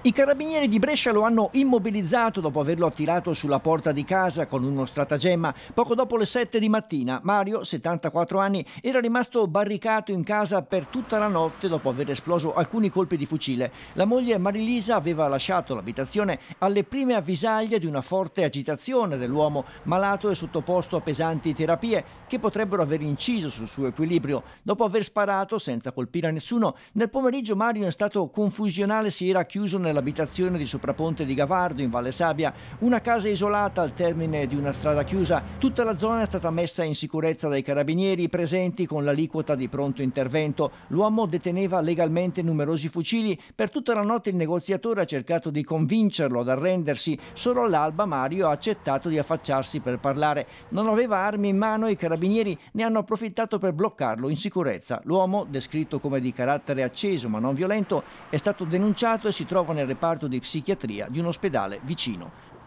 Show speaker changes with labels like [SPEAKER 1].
[SPEAKER 1] I carabinieri di Brescia lo hanno immobilizzato dopo averlo attirato sulla porta di casa con uno stratagemma poco dopo le 7 di mattina. Mario, 74 anni, era rimasto barricato in casa per tutta la notte dopo aver esploso alcuni colpi di fucile. La moglie Marilisa aveva lasciato l'abitazione alle prime avvisaglie di una forte agitazione dell'uomo malato e sottoposto a pesanti terapie che potrebbero aver inciso sul suo equilibrio. Dopo aver sparato senza colpire nessuno, nel pomeriggio Mario in stato confusionale si era chiuso nel nell'abitazione di Sopraponte di Gavardo, in Valle Sabbia, una casa isolata al termine di una strada chiusa. Tutta la zona è stata messa in sicurezza dai carabinieri presenti con l'aliquota di pronto intervento. L'uomo deteneva legalmente numerosi fucili. Per tutta la notte il negoziatore ha cercato di convincerlo ad arrendersi. Solo all'alba Mario ha accettato di affacciarsi per parlare. Non aveva armi in mano e i carabinieri ne hanno approfittato per bloccarlo in sicurezza. L'uomo, descritto come di carattere acceso ma non violento, è stato denunciato e si trova nel reparto di psichiatria di un ospedale vicino.